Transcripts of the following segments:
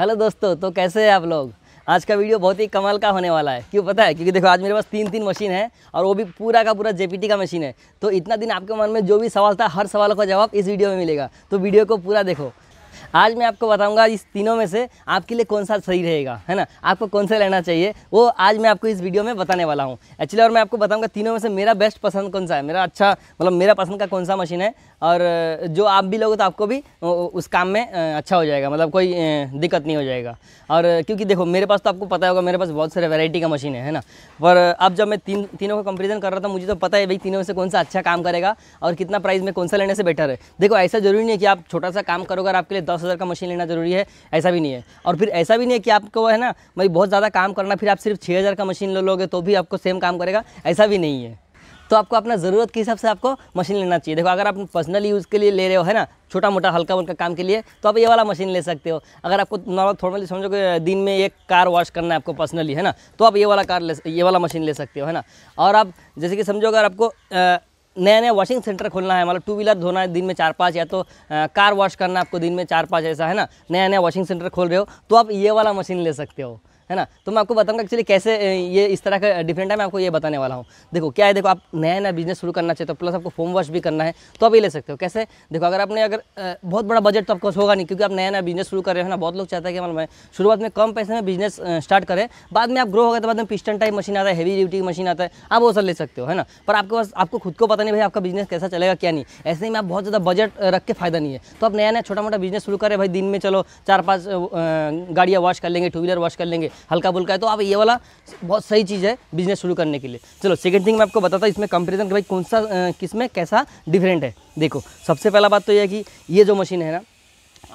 hello दोस्तों तो कैसे हैं आप लोग आज का वीडियो बहुत ही कमाल का होने वाला है क्यों पता है क्योंकि देखो आज मेरे पास तीन तीन मशीन है और वो भी पूरा का पूरा जेपीटी का मशीन है तो इतना दिन आपके मन में जो भी सवाल था हर सवाल का जवाब इस वीडियो में मिलेगा तो वीडियो को पूरा देखो आज मैं आपको बताऊंगा इस तीनों में से आपके लिए कौन सा सही रहेगा है ना आपको कौन सा लेना चाहिए वो आज मैं आपको इस वीडियो में बताने वाला हूँ एक्चुअली और मैं आपको बताऊँगा तीनों में से मेरा बेस्ट पसंद कौन सा है मेरा अच्छा मतलब मेरा पसंद का कौन सा मशीन है और जो आप भी लोगों तो आपको भी उस काम में अच्छा हो जाएगा मतलब कोई दिक्कत नहीं हो जाएगा और क्योंकि देखो मेरे पास तो आपको पता होगा मेरे पास बहुत सारे वैरायटी का मशीन है है ना पर अब जब मैं तीन तीनों का कंपेरिजन कर रहा था मुझे तो पता है भाई तीनों में से कौन सा अच्छा काम करेगा और कितना प्राइस में कौन सा लेने से बेटर है देखो ऐसा जरूरी नहीं है कि आप छोटा सा काम करोगे आपके लिए दस दस हज़ार का मशीन लेना ज़रूरी है ऐसा भी नहीं है और फिर ऐसा भी नहीं है कि आपको है ना भाई बहुत ज़्यादा काम करना फिर आप सिर्फ छः हज़ार का मशीन ले लोगे तो भी आपको सेम काम करेगा ऐसा भी नहीं है तो आपको अपना ज़रूरत के हिसाब से आपको मशीन लेना चाहिए देखो अगर आप पर्सनल यूज़ के लिए ले रहे हो है ना छोटा मोटा हल्का वल्का काम के लिए तो आप ये वाला मशीन ले सकते हो अगर आपको नॉर्मल थोड़ा समझो कि दिन में एक कार वॉश करना है आपको पर्सनली है ना तो आप ये वाला कार ले ये वाला मशीन ले सकते हो है ना और आप जैसे कि समझो अगर आपको नया नया वॉशिंग सेंटर खोलना है मतलब टू व्हीलर धोना है दिन में चार पाँच या तो आ, कार वॉश करना आपको दिन में चार पाँच ऐसा है ना नया नया वॉशिंग सेंटर खोल रहे हो तो आप ये वाला मशीन ले सकते हो है ना तो मैं आपको बताऊंगा एक्चुअली कैसे ये इस तरह का डिफरेंट है मैं आपको ये बताने वाला हूँ देखो क्या है देखो आप नया नया बिजनेस शुरू करना चाहते हो प्लस आपको फोम वॉश भी करना है तो आप ये ले सकते हो कैसे देखो अगर आपने अगर बहुत बड़ा बजट तो आपको होगा नहीं क्योंकि आप नया नया बिजनेस शुरू कर रहे हो ना बहुत लोग चाहते हैं कि मैं शुरुआत में कम पैसे में बिजनेस स्टार्ट करें बाद में आप ग्रो हो तो बाद में पिस्टन टाइप मशीन आता है हैवी ड्यूटी मशीन आता है आप वो सब ले सकते हो है ना पर आपके पास आपको खुद को पता नहीं भाई आपका बिजनेस कैसा चलेगा क्या नहीं ऐसे में आप बहुत ज़्यादा बजट रख के फायदा नहीं है तो आप नया नया छोटा मोटा बिजनेस शुरू करें भाई दिन में चलो चार पाँच गाड़ियाँ वॉश कर लेंगे टू व्हीलर वॉश कर लेंगे हल्का बुल्का है तो आप ये वाला बहुत सही चीज़ है बिजनेस शुरू करने के लिए चलो सेकेंड थिंग मैं आपको बताता हूँ इसमें कंपेरिजन भाई कौन सा किस में कैसा डिफरेंट है देखो सबसे पहला बात तो यह है कि ये जो मशीन है ना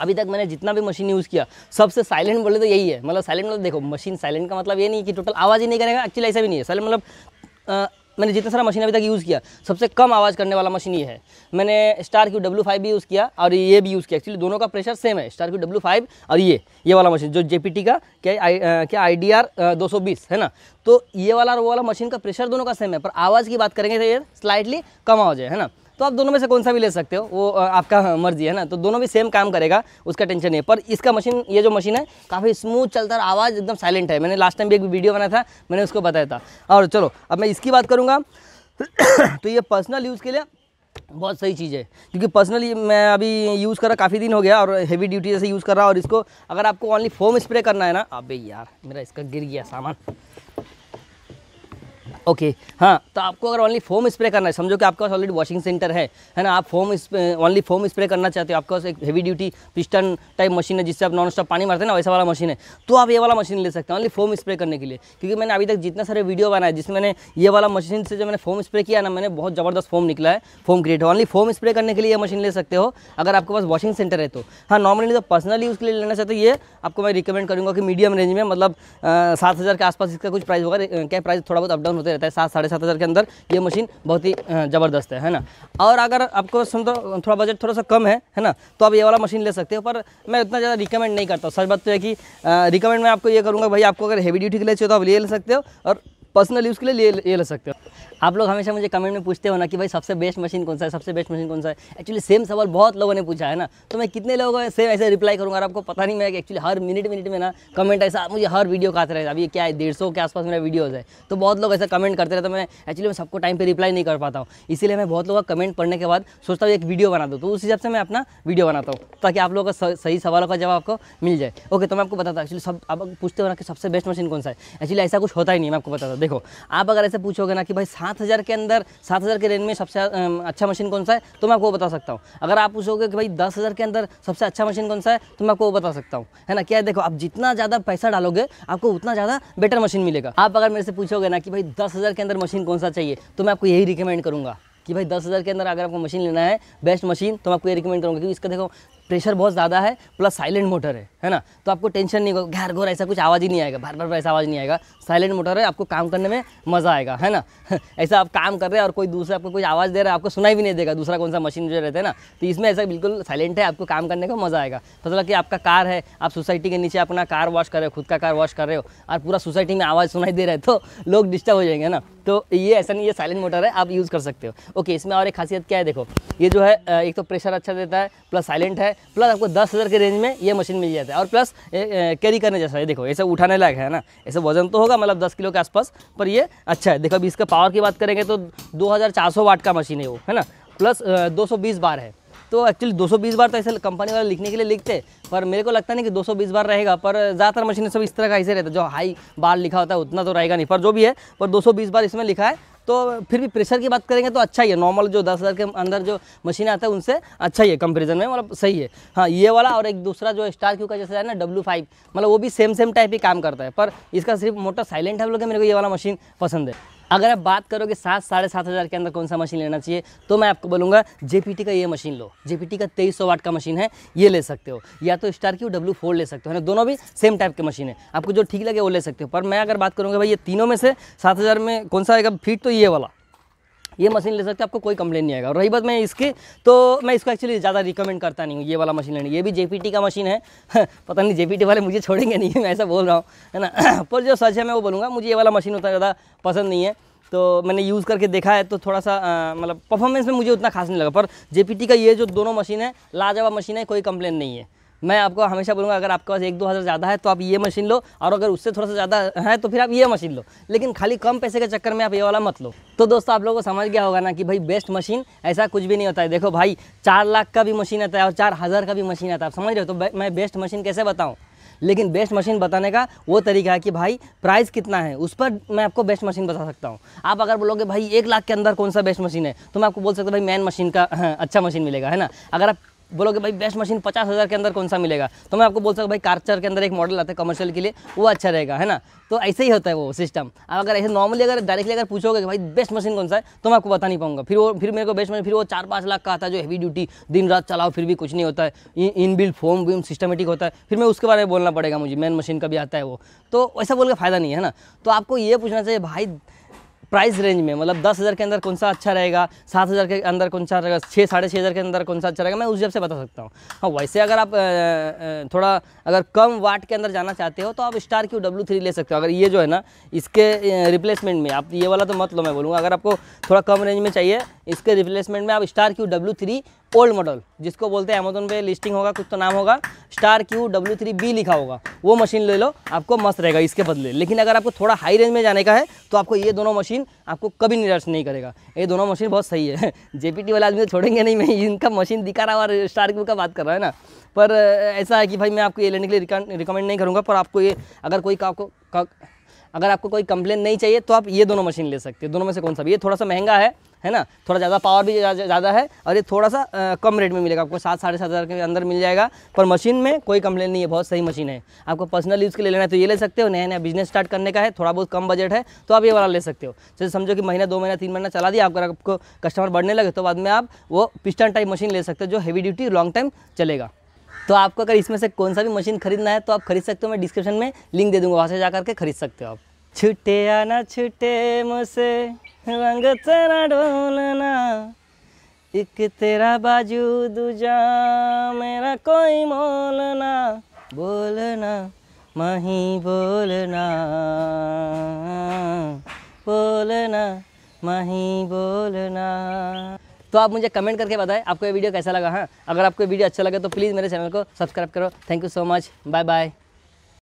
अभी तक मैंने जितना भी मशीन यूज़ किया सबसे साइलेंट बोले तो यही है मतलब साइलेंट मतलब देखो मशीन साइलेंट का मतलब ये नहीं कि टोटल आवाज़ ही नहीं करेगा एक्चुअली ऐसा भी नहीं है साइलेंट मतलब मैंने जितना सारा मशीन अभी तक यूज़ किया सबसे कम आवाज़ करने वाला मशीन ये है मैंने स्टार क्यू डब्ल्यू फाइव भी यूज़ किया और ये भी यूज़ किया एक्चुअली दोनों का प्रेशर सेम है स्टार क्यू डब्ल्यू फाइव और ये ये वाला मशीन जो जे का क्या क्या आई डी आर दो सौ बीस है ना तो ये वाला और वो वाला मशीन का प्रेशर दोनों का सेम है पर आवाज़ की बात करेंगे तो ये स्लाइटली कम आवाज़ है ना तो आप दोनों में से कौन सा भी ले सकते हो वो आपका मर्जी है ना तो दोनों भी सेम काम करेगा उसका टेंशन नहीं है पर इसका मशीन ये जो मशीन है काफ़ी स्मूथ चलता है आवाज़ एकदम साइलेंट है मैंने लास्ट टाइम भी एक वीडियो बनाया था मैंने उसको बताया था और चलो अब मैं इसकी बात करूँगा तो ये पर्सनल यूज़ के लिए बहुत सही चीज़ है क्योंकि पर्सनली मैं अभी यूज़ कर रहा काफ़ी दिन हो गया और हेवी ड्यूटी जैसे यूज़ कर रहा और इसको अगर आपको ओनली फोम स्प्रे करना है ना अबे यार मेरा इसका गिर गया सामान ओके okay, हाँ तो आपको अगर ओनली फोम स्प्रे करना है समझो कि आपके पास ऑलरेडी वॉशिंग सेंटर है है ना आप फोम ओनली फोम स्प्रे करना चाहते हो आपके पास एक heavy duty piston type machine है जिससे आप नॉन स्टॉप पानी मारते हैं ना वैसा वाला मशीन है तो आप ये वाला मशीन ले सकते हैं ओनली फोम स्प्रे करने के लिए क्योंकि मैंने अभी तक जितना सारे वीडियो बनाया जिसमें मैंने ये वाला मशीन से जो मैंने फोम स्प्रे किया ना मैंने बहुत ज़बरदस्त फोम निकला है फोम क्रिएट हो ओनली फोम स्प्रे करने के लिए यह मशीन ले सकते हो अगर आपके पास वॉशिंग सेंटर है तो हाँ नॉर्मली तो पर्सनल यूज़ के लिए लेना चाहते ये आपको मैं रिकमेंड करूँगा कि मीडियम रेंज में मतलब सात के आसपास इसका कुछ प्राइस होगा क्या प्राइस थोड़ा बहुत अपडाउन होते रहता है सात साढ़े सात हज़ार के अंदर ये मशीन बहुत ही ज़बरदस्त है है ना और अगर आपको समझो थोड़ा बजट थोड़ा सा कम है है ना तो आप ये वाला मशीन ले सकते हो पर मैं उतना ज़्यादा रिकमेंड नहीं करता हूँ सच बात तो है कि रिकमेंड मैं आपको ये करूँगा भाई आपको अगर हैवी ड्यूटी के लिए चाहिए तो आप ले सकते हो और पर्सनल यूज़ के लिए ये ले सकते हो आप लोग हमेशा मुझे कमेंट में पूछते हो ना कि भाई सबसे बेस्ट मशीन कौन सा है सबसे बेस्ट मशीन कौन सा है एक्चुअली सेम सवाल बहुत लोगों ने पूछा है ना तो मैं कितने लोगों से सेम ऐसे रिप्लाई करूँगा आपको पता नहीं मैं एक्चुअली हर मिनट मिनट में ना कमेंट ऐसा मुझे हर वीडियो का आता रहता अभी क्या है डेढ़ सौ के आसपास मेरा वीडियोज़ है तो बहुत लोग ऐसा कमेंट करते रहते तो मैं एक्चुअली मैं सबको टाइम पर रिप्लाई नहीं कर पाता हूँ इसीलिए मैं बहुत लोगों का कमेंट पढ़ने के बाद सोचता हूँ एक वीडियो बना दो तो उस हिसाब से मैं अपना वीडियो बनाता हूँ ताकि आप लोगों का सही सवालों का जवाब आपको मिल जाए ओके तो मैं आपको बताता एक्चुअली सब आप पूछते हो ना कि सबसे बेस्ट मशीन कौन सा है एक्चुअली ऐसा कुछ होता ही नहीं मैं आपको बताता देखो आप अगर ऐसे पूछोगे ना कि भाई सात हज़ार के अंदर सात हज़ार के रेंज में सबसे अच्छा मशीन कौन सा है तो मैं आपको बता सकता हूँ अगर आप पूछोगे कि भाई दस हज़ार के अंदर सबसे अच्छा मशीन कौन सा है तो मैं आपको वो बता सकता हूँ है ना क्या है देखो आप जितना ज़्यादा पैसा डालोगे आपको उतना ज़्यादा बेटर मशीन मिलेगा आप अगर मेरे से पूछोगे ना कि भाई दस के अंदर मशीन कौन सा चाहिए तो मैं आपको यही रिकमेंड करूँगा कि भाई दस हज़ार के अंदर अगर आपको मशीन लेना है बेस्ट मशीन तो मैं आपको ये रिकमेंड करूँगा क्योंकि इसका देखो प्रेशर बहुत ज़्यादा है प्लस साइलेंट मोटर है है ना तो आपको टेंशन नहीं होगा घर घोर ऐसा कुछ आवाज़ ही नहीं आएगा बार बार ऐसा आवाज़ नहीं आएगा साइलेंट मोटर है आपको काम करने में मज़ा आएगा है ना ऐसा आप काम कर रहे हैं और कोई दूसरा आपको कोई आवाज़ दे रहा है आपको सुनाई भी नहीं देगा दूसरा कौन सा मशीन जो रहता है ना तो इसमें ऐसा बिल्कुल साइलेंट है आपको काम करने का मज़ा आएगा मतलब कि आपका कार है आप सोसाइटी के नीचे अपना कार वॉश कर रहे हो खुद का कार वॉश कर रहे हो और पूरा सोसाइटी में आवाज़ सुनाई दे रहे तो लोग डिस्टर्ब हो जाएंगे ना तो ये ऐसा नहीं ये साइलेंट मोटर है आप यूज़ कर सकते हो ओके इसमें और एक खासियत क्या है देखो ये जो है एक तो प्रेशर अच्छा देता है प्लस साइलेंट है प्लस आपको दस हज़ार के रेंज में ये मशीन मिल जाता है और प्लस कैरी करने जैसा है देखो ऐसे उठाने लायक है ना ऐसे वजन तो होगा मतलब दस किलो के आसपास पर ये अच्छा है देखो अभी इसका पावर की बात करेंगे तो दो वाट का मशीन है वो है ना प्लस दो बार है तो एक्चुअली 220 बार तो ऐसे कंपनी वाले लिखने के लिए लिखते पर मेरे को लगता नहीं कि 220 बार रहेगा पर ज़्यादातर मशीनें सब इस तरह का ऐसे रहता है जो हाई बार लिखा होता है उतना तो रहेगा नहीं पर जो भी है पर 220 बार इसमें लिखा है तो फिर भी प्रेशर की बात करेंगे तो अच्छा ही है नॉर्मल जो दस हज़ार के अंदर जो मशीन आता है उनसे अच्छा ही है कंपेरिजन में मतलब सही है हाँ ये वाला और एक दूसरा जो स्टार क्यू का जैसे है ना डब्ल्यू फाइव मतलब वो भी सेम सेम टाइप ही काम करता है पर इसका सिर्फ मोटर साइलेंट है मेरे को ये वाला मशीन पसंद है अगर आप बात करोगे सात साढ़े सात हज़ार के अंदर कौन सा मशीन लेना चाहिए तो मैं आपको बोलूँगा जेपीटी का ये मशीन लो जेपीटी का तेईस सौ वाट का मशीन है ये ले सकते हो या तो स्टार की डब्ल्यू फोर ले सकते हो है ना दोनों भी सेम टाइप के मशीन है आपको जो ठीक लगे वो ले सकते हो पर मैं अगर बात करूँगा भाई ये तीनों में से सात हज़ार में कौन सा आएगा फीट तो ये वाला ये मशीन ले सकते हैं आपको कोई कंप्लेन नहीं आएगा और रही बात मैं इसकी तो मैं इसको एक्चुअली ज़्यादा रिकमेंड करता नहीं हूँ ये वाला मशीन लेने ये भी जेपीटी का मशीन है पता नहीं जेपीटी वाले मुझे छोड़ेंगे नहीं मैं ऐसा बोल रहा हूँ है ना पर जो सच है मैं वो बोलूँगा मुझे ये वाला मशीन उतना ज़्यादा पसंद नहीं है तो मैंने यूज़ करके देखा है तो थोड़ा सा मतलब परफॉर्मेंस में मुझे उतना खास नहीं लगा पर जेपीटी का ये जो दोनों मशीन है लाजवाब मशीन है कोई कंप्लेन नहीं है मैं आपको हमेशा बोलूँगा अगर आपके पास एक दो हज़ार ज़्यादा है तो आप ये मशीन लो और अगर उससे थोड़ा सा ज़्यादा है तो फिर आप ये मशीन लो लेकिन खाली कम पैसे के चक्कर में आप ये वाला मत लो तो दोस्तों आप लोगों को समझ गया होगा ना कि भाई बेस्ट मशीन ऐसा कुछ भी नहीं होता है देखो भाई चार लाख का भी मशीन आता है और चार हज़ार का भी मशीन आता है आप समझ रहे हो तो मैं बेस्ट मशीन कैसे बताऊँ लेकिन बेस्ट मशीन बताने का वो तरीका है कि भाई प्राइस कितना है उस पर मैं आपको बेस्ट मशीन बता सकता हूँ आप अगर बोलोगे भाई एक लाख के अंदर कौन सा बेस्ट मशीन है तो मैं आपको बोल सकता हूँ भाई मैन मशीन का हाँ, अच्छा मशीन मिलेगा है ना अगर आप बोलोगे भाई बेस्ट मशीन पचास हज़ार के अंदर कौन सा मिलेगा तो मैं आपको बोल सकता भाई कार्चर के अंदर एक मॉडल आता है कमर्शियल के लिए वो अच्छा रहेगा है ना तो ऐसे ही होता है वो सिस्टम अब अगर ऐसे नॉर्मली अगर डायरेक्टली अगर पूछोगे कि भाई बेस्ट मशीन कौन सा है तो मैं आपको बता नहीं पाऊंगा फिर वो फिर मेरे को बेस्ट मशीन फिर वो चार पाँच लाख का आता है जो हैवी ड्यूटी दिन रात चलाओ फिर भी कुछ नहीं होता है इन बिल्ड फोम वीम सिस्टमेटिक होता है फिर मैं उसके बारे में बोलना पड़ेगा मुझे मैन मशीन का भी आता है वो तो वैसा बोल के फ़ायदा नहीं है ना तो आपको ये पूछना चाहिए भाई प्राइस रेंज में मतलब दस हज़ार के अंदर कौन सा अच्छा रहेगा सात हज़ार के अंदर कौन सा रहेगा छः साढ़े छः हज़ार के अंदर कौन सा अच्छा रहेगा मैं उस हिसाब से बता सकता हूँ हाँ वैसे अगर आप थोड़ा अगर कम वाट के अंदर जाना चाहते हो तो आप स्टार क्यू डब्ल्यू थ्री ले सकते हो अगर ये जो है ना इसके रिप्लेसमेंट में आप ये वाला तो मत लो मैं बोलूँगा अगर आपको थोड़ा कम रेंज में चाहिए इसके रिप्लेसमेंट में आप star Q W three old model जिसको बोलते हैं अमेजोन पे लिस्टिंग होगा कुछ तो नाम होगा star Q W three B लिखा होगा वो मशीन ले लो आपको मस्त रहेगा इसके बदले लेकिन अगर आपको थोड़ा हाई रेंज में जाने का है तो आपको ये दोनों मशीन आपको कभी निराश नहीं करेगा ये दोनों मशीन बहुत सही है जेपीटी वाला आदमी तो छोड़ेंगे नहीं मैं इनका मशीन दिखा रहा हूँ और स्टार क्यू का बात कर रहा है ना पर ऐसा है कि भाई मैं आपको ये लेने के लिए रिकमेंड नहीं करूँगा पर आपको ये अगर कोई आपको अगर आपको कोई कंप्लेन नहीं चाहिए तो आप ये दोनों मशीन ले सकते हैं दोनों में से कौन सा भी ये थोड़ा सा महंगा है है ना थोड़ा ज़्यादा पावर भी ज़्यादा है और ये थोड़ा सा कम रेट में मिलेगा आपको सात साढ़े सात हज़ार के अंदर मिल जाएगा पर मशीन में कोई कंप्लेन नहीं है बहुत सही मशीन है आपको पर्सनल यूज़ के लिए लेना है तो ये ले सकते हो नया नया बिजनेस स्टार्ट करने का है थोड़ा बहुत कम बजट है तो आप ये वाला ले सकते हो जैसे समझो कि महीना दो महीना तीन महीना चला दिया आपका आपको कस्टमर बढ़ने लगे तो बाद में आप वो पिस्टन टाइप मशीन ले सकते हो जो हैवी ड्यूटी लॉन्ग टाइम चलेगा तो आपको अगर इसमें से कौन सा भी मशीन खरीदना है तो आप खरीद सकते हो मैं डिस्क्रिप्शन में लिंक दे दूंगा वहाँ से जा करके खरीद सकते हो आप छुट्टे आना छुट्टे मुझसे रंग तेरा ढोलना एक तेरा बाजू दूजा मेरा कोई मोलना बोलना माही बोलना बोलना मही बोलना तो आप मुझे कमेंट करके बताएं आपको ये वीडियो कैसा लगा हाँ अगर आपको वीडियो अच्छा लगा तो प्लीज़ मेरे चैनल को सब्सक्राइब करो thank you so much bye bye